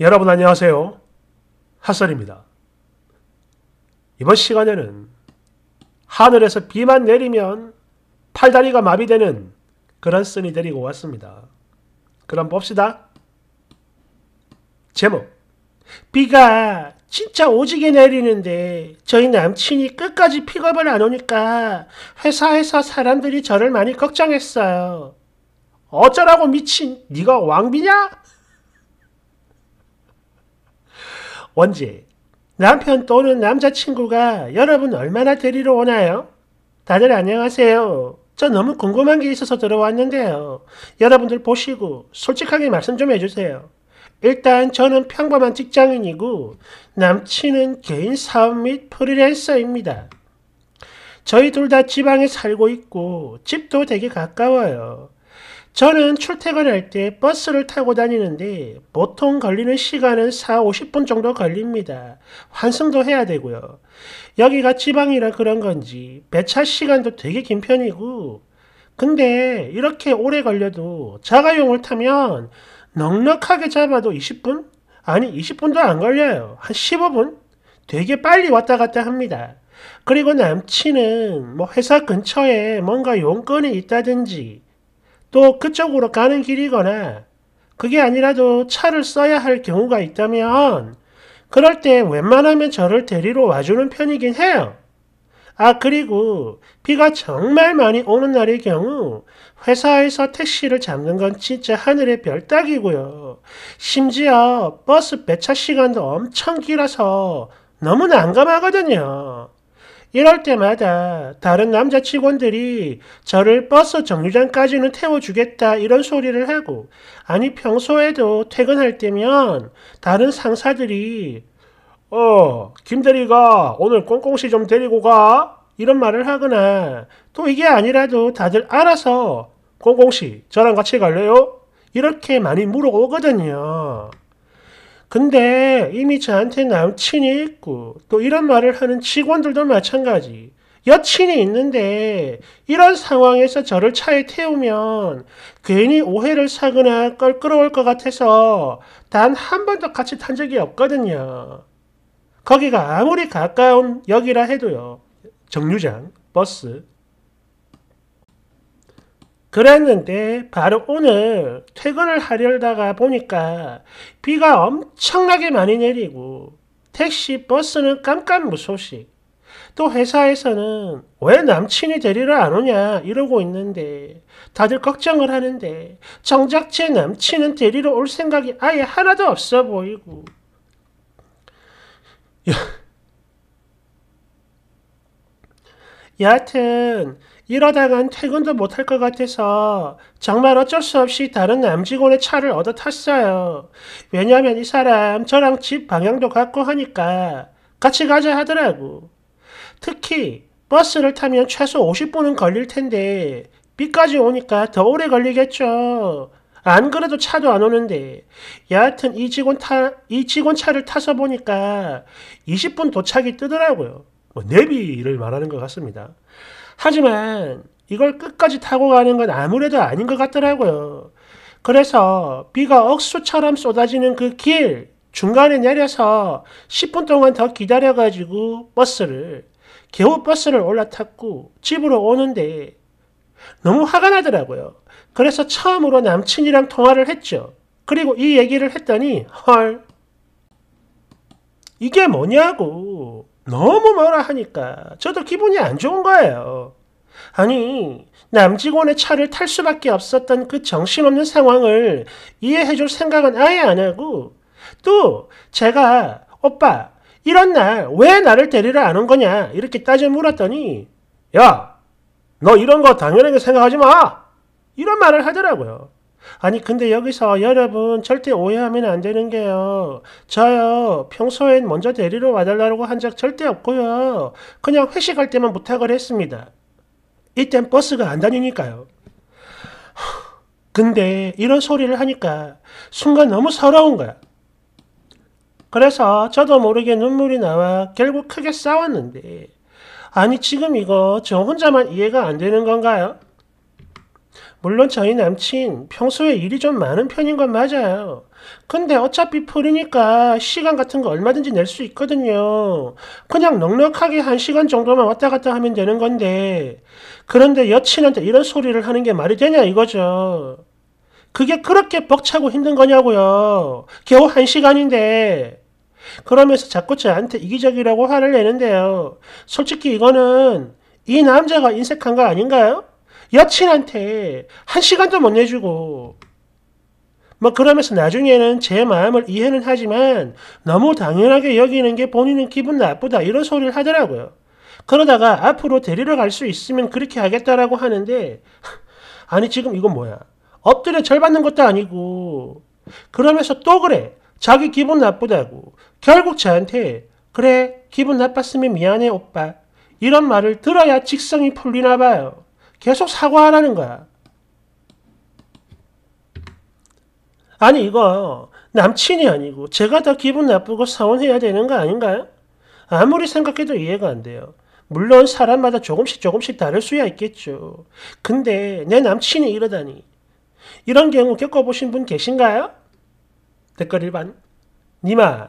여러분 안녕하세요. 핫설입니다. 이번 시간에는 하늘에서 비만 내리면 팔다리가 마비되는 그런 쓴이 데리고 왔습니다. 그럼 봅시다. 제목 비가 진짜 오지게 내리는데 저희 남친이 끝까지 픽업을 안 오니까 회사에서 사람들이 저를 많이 걱정했어요. 어쩌라고 미친 네가 왕비냐? 원지, 남편 또는 남자친구가 여러분 얼마나 데리러 오나요? 다들 안녕하세요. 저 너무 궁금한 게 있어서 들어왔는데요. 여러분들 보시고 솔직하게 말씀 좀 해주세요. 일단 저는 평범한 직장인이고 남친은 개인 사업 및 프리랜서입니다. 저희 둘 다 지방에 살고 있고 집도 되게 가까워요. 저는 출퇴근할 때 버스를 타고 다니는데 보통 걸리는 시간은 4, 50분 정도 걸립니다. 환승도 해야 되고요. 여기가 지방이라 그런 건지 배차 시간도 되게 긴 편이고 근데 이렇게 오래 걸려도 자가용을 타면 넉넉하게 잡아도 20분? 아니 20분도 안 걸려요. 한 15분? 되게 빨리 왔다 갔다 합니다. 그리고 남친은 뭐 회사 근처에 뭔가 용건이 있다든지 또 그쪽으로 가는 길이거나 그게 아니라도 차를 써야 할 경우가 있다면 그럴 때 웬만하면 저를 데리러 와주는 편이긴 해요. 아 그리고 비가 정말 많이 오는 날의 경우 회사에서 택시를 잡는 건 진짜 하늘의 별 따기고요. 심지어 버스 배차 시간도 엄청 길어서 너무 난감하거든요. 이럴 때마다 다른 남자 직원들이 저를 버스 정류장까지는 태워주겠다 이런 소리를 하고 아니 평소에도 퇴근할 때면 다른 상사들이 어 김대리가 오늘 꽁꽁씨 좀 데리고 가 이런 말을 하거나 또 이게 아니라도 다들 알아서 꽁꽁씨 저랑 같이 갈래요? 이렇게 많이 물어오거든요. 근데 이미 저한테 남친이 있고 또 이런 말을 하는 직원들도 마찬가지. 여친이 있는데 이런 상황에서 저를 차에 태우면 괜히 오해를 사거나 껄끄러울 것 같아서 단 한 번도 같이 탄 적이 없거든요. 거기가 아무리 가까운 역이라 해도요. 정류장, 버스, 그랬는데 바로 오늘 퇴근을 하려다가 보니까 비가 엄청나게 많이 내리고 택시, 버스는 깜깜무소식. 또 회사에서는 왜 남친이 데리러 안 오냐 이러고 있는데 다들 걱정을 하는데 정작 제 남친은 데리러 올 생각이 아예 하나도 없어 보이고 여하튼 이러다간 퇴근도 못할 것 같아서 정말 어쩔 수 없이 다른 남직원의 차를 얻어 탔어요. 왜냐면 하이 사람 저랑 집 방향도 같고 하니까 같이 가자 하더라고. 특히 버스를 타면 최소 50분은 걸릴 텐데 비까지 오니까 더 오래 걸리겠죠. 안 그래도 차도 안 오는데 여하튼 이 직원 타, 이 직원 차를 타서 보니까 20분 도착이 뜨더라고요. 뭐 내비를 말하는 것 같습니다. 하지만 이걸 끝까지 타고 가는 건 아무래도 아닌 것 같더라고요. 그래서 비가 억수처럼 쏟아지는 그 길 중간에 내려서 10분 동안 더 기다려가지고 버스를 겨우 버스를 올라탔고 집으로 오는데 너무 화가 나더라고요. 그래서 처음으로 남친이랑 통화를 했죠. 그리고 이 얘기를 했더니 헐 이게 뭐냐고 너무 뭐라 하니까 저도 기분이 안 좋은 거예요. 아니, 남직원의 차를 탈 수밖에 없었던 그 정신없는 상황을 이해해줄 생각은 아예 안 하고, 또 제가, 오빠, 이런 날 왜 나를 데리러 안 온 거냐? 이렇게 따져 물었더니, 야, 너 이런 거 당연하게 생각하지 마! 이런 말을 하더라고요. 아니 근데 여기서 여러분 절대 오해하면 안 되는 게요. 저요 평소엔 먼저 데리러 와달라고 한 적 절대 없고요. 그냥 회식할 때만 부탁을 했습니다. 이땐 버스가 안 다니니까요. 근데 이런 소리를 하니까 순간 너무 서러운 거야. 그래서 저도 모르게 눈물이 나와 결국 크게 싸웠는데 아니 지금 이거 저 혼자만 이해가 안 되는 건가요? 물론 저희 남친 평소에 일이 좀 많은 편인 건 맞아요. 근데 어차피 풀이니까 시간 같은 거 얼마든지 낼 수 있거든요. 그냥 넉넉하게 한 시간 정도만 왔다 갔다 하면 되는 건데. 그런데 여친한테 이런 소리를 하는 게 말이 되냐 이거죠. 그게 그렇게 벅차고 힘든 거냐고요. 겨우 한 시간인데. 그러면서 자꾸 저한테 이기적이라고 화를 내는데요. 솔직히 이거는 이 남자가 인색한 거 아닌가요? 여친한테 한 시간도 못 내주고 뭐 그러면서 나중에는 제 마음을 이해는 하지만 너무 당연하게 여기는 게 본인은 기분 나쁘다 이런 소리를 하더라고요. 그러다가 앞으로 데리러 갈 수 있으면 그렇게 하겠다라고 하는데 아니 지금 이건 뭐야? 엎드려 절 받는 것도 아니고 그러면서 또 그래 자기 기분 나쁘다고 결국 저한테 그래 기분 나빴으면 미안해 오빠 이런 말을 들어야 직성이 풀리나 봐요. 계속 사과하라는 거야. 아니 이거 남친이 아니고 제가 다 기분 나쁘고 서운해야 되는 거 아닌가요? 아무리 생각해도 이해가 안 돼요. 물론 사람마다 조금씩 조금씩 다를 수야 있겠죠. 근데 내 남친이 이러다니. 이런 경우 겪어보신 분 계신가요? 댓글 1반 니마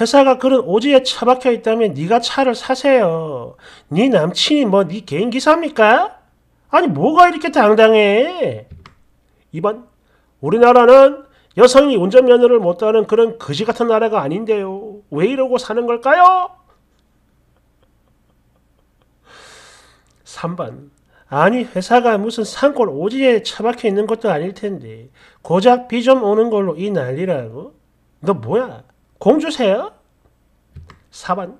회사가 그런 오지에 처박혀 있다면 네가 차를 사세요. 네 남친이 뭐 네 개인 기사입니까? 아니 뭐가 이렇게 당당해? 2번 우리나라는 여성이 운전면허를 못하는 그런 거지 같은 나라가 아닌데요. 왜 이러고 사는 걸까요? 3번 아니 회사가 무슨 산골 오지에 처박혀 있는 것도 아닐 텐데 고작 비 좀 오는 걸로 이 난리라고? 너 뭐야? 공주세요? 4번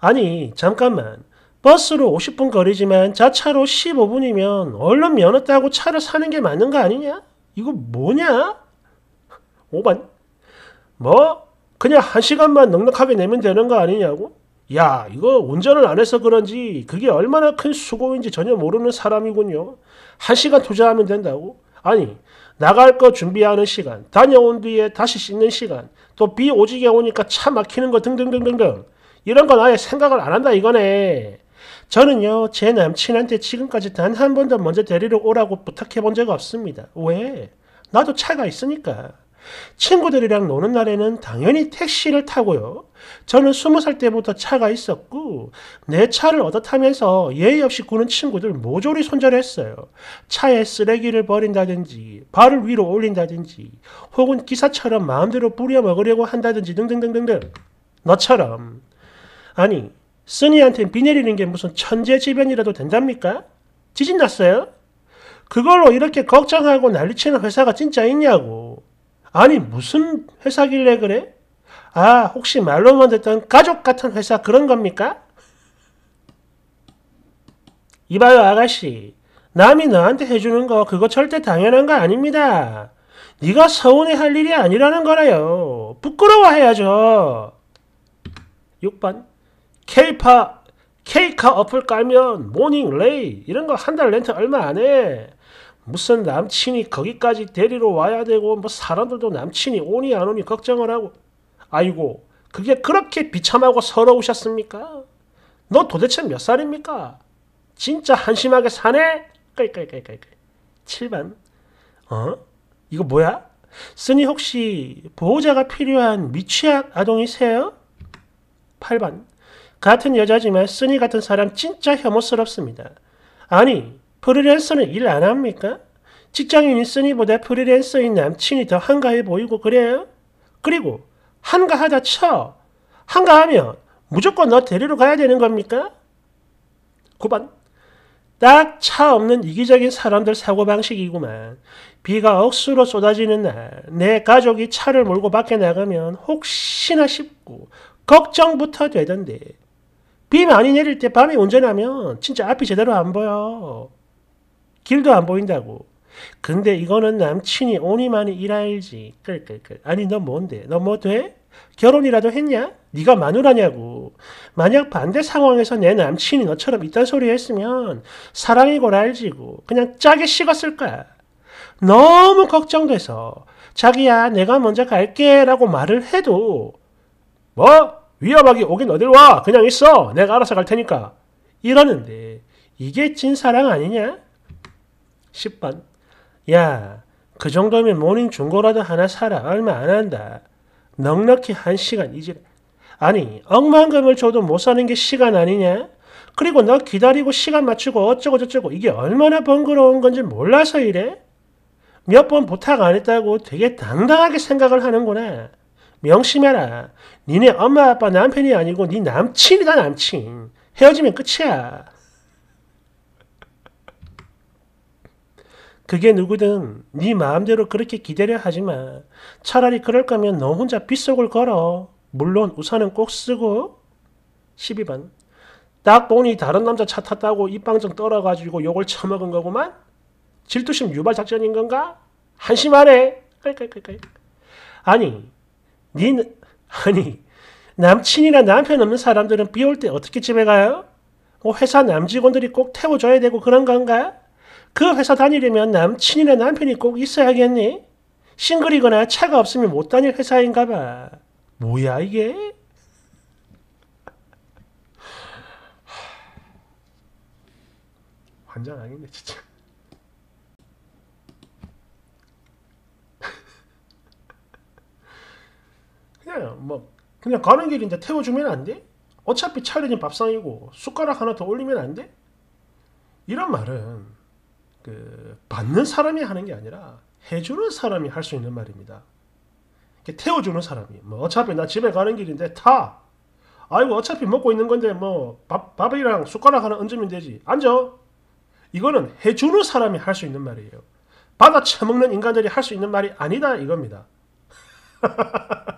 아니 잠깐만 버스로 50분 거리지만 자차로 15분이면 얼른 면허 따고 차를 사는 게 맞는 거 아니냐? 이거 뭐냐? 5반 뭐? 그냥 한 시간만 넉넉하게 내면 되는 거 아니냐고? 야, 이거 운전을 안 해서 그런지 그게 얼마나 큰 수고인지 전혀 모르는 사람이군요. 한 시간 투자하면 된다고? 아니, 나갈 거 준비하는 시간, 다녀온 뒤에 다시 씻는 시간, 또 비 오지게 오니까 차 막히는 거 등등등등등. 이런 건 아예 생각을 안 한다 이거네. 저는요, 제 남친한테 지금까지 단 한 번도 먼저 데리러 오라고 부탁해 본 적 없습니다. 왜? 나도 차가 있으니까. 친구들이랑 노는 날에는 당연히 택시를 타고요. 저는 스무 살 때부터 차가 있었고 내 차를 얻어 타면서 예의 없이 구는 친구들 모조리 손절했어요. 차에 쓰레기를 버린다든지 발을 위로 올린다든지 혹은 기사처럼 마음대로 뿌려먹으려고 한다든지 등등등등등 너처럼 아니 쓰니한테 비 내리는 게 무슨 천재지변이라도 된답니까? 지진 났어요? 그걸로 이렇게 걱정하고 난리치는 회사가 진짜 있냐고. 아니 무슨 회사길래 그래? 아 혹시 말로만 듣던 가족 같은 회사 그런 겁니까? 이봐요 아가씨 남이 너한테 해주는 거 그거 절대 당연한 거 아닙니다. 네가 서운해 할 일이 아니라는 거라요. 부끄러워해야죠. 6번 케이파 케이카 어플 깔면 모닝 레이 이런 거 한 달 렌트 얼마 안 해. 무슨 남친이 거기까지 데리러 와야 되고 뭐 사람들도 남친이 오니 안 오니 걱정을 하고 아이고 그게 그렇게 비참하고 서러우셨습니까? 너 도대체 몇 살입니까? 진짜 한심하게 사네? 7번 어? 이거 뭐야? 쓰니 혹시 보호자가 필요한 미취학 아동이세요? 8번 같은 여자지만 쓰니 같은 사람 진짜 혐오스럽습니다. 아니, 프리랜서는 일 안 합니까? 직장인이 쓰니보다 프리랜서인 남친이 더 한가해 보이고 그래요? 그리고 한가하다 쳐. 한가하면 무조건 너 데리러 가야 되는 겁니까? 9번. 딱 차 없는 이기적인 사람들 사고방식이구만. 비가 억수로 쏟아지는 날, 내 가족이 차를 몰고 밖에 나가면 혹시나 싶고, 걱정부터 되던데, 비 많이 내릴 때 밤에 운전하면 진짜 앞이 제대로 안 보여. 길도 안 보인다고. 근데 이거는 남친이 오니 많이 일할지. 끌끌끌. 아니 너 뭔데? 너 뭐 돼? 결혼이라도 했냐? 네가 마누라냐고. 만약 반대 상황에서 내 남친이 너처럼 이딴 소리 했으면 사랑이고 랄지고 그냥 짜게 식었을 거야. 너무 걱정돼서 자기야 내가 먼저 갈게 라고 말을 해도 뭐? 위협하게 오긴 어딜 와 그냥 있어 내가 알아서 갈 테니까 이러는데 이게 진사랑 아니냐? 10번 야 그 정도면 모닝 중고라도 하나 사라 얼마 안 한다 넉넉히 한 시간 이지 아니 억만금을 줘도 못 사는 게 시간 아니냐? 그리고 너 기다리고 시간 맞추고 어쩌고저쩌고 이게 얼마나 번거로운 건지 몰라서 이래? 몇 번 부탁 안 했다고 되게 당당하게 생각을 하는구나 명심해라. 니네 엄마 아빠 남편이 아니고 네 남친이다 남친. 헤어지면 끝이야. 그게 누구든 네 마음대로 그렇게 기대려 하지 만 차라리 그럴 거면 너 혼자 빗속을 걸어. 물론 우산은 꼭 쓰고. 12번. 딱 보니 다른 남자 차 탔다고 입방정 떨어가지고 욕을 처먹은 거구만? 질투심 유발 작전인 건가? 한심하네. 아니, 니는 아니 남친이나 남편 없는 사람들은 비 올 때 어떻게 집에 가요? 뭐 회사 남직원들이 꼭 태워줘야 되고 그런 건가? 그 회사 다니려면 남친이나 남편이 꼭 있어야겠니? 싱글이거나 차가 없으면 못 다닐 회사인가 봐. 뭐야 이게? 환장 아닌데 진짜. 야, 예, 뭐 그냥 가는 길인데 태워주면 안 돼? 어차피 차려진 밥상이고 숟가락 하나 더 올리면 안 돼? 이런 말은 그 받는 사람이 하는 게 아니라 해주는 사람이 할 수 있는 말입니다. 태워주는 사람이 뭐 어차피 나 집에 가는 길인데 타. 아이고 어차피 먹고 있는 건데 뭐 밥, 밥이랑 숟가락 하나 얹으면 되지. 앉아. 이거는 해주는 사람이 할 수 있는 말이에요. 받아 처먹는 인간들이 할 수 있는 말이 아니다 이겁니다.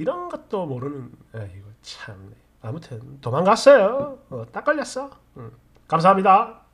이런 것도 모르는 에이고 예, 참 네. 아무튼 도망갔어요 어, 딱 걸렸어 음, 감사합니다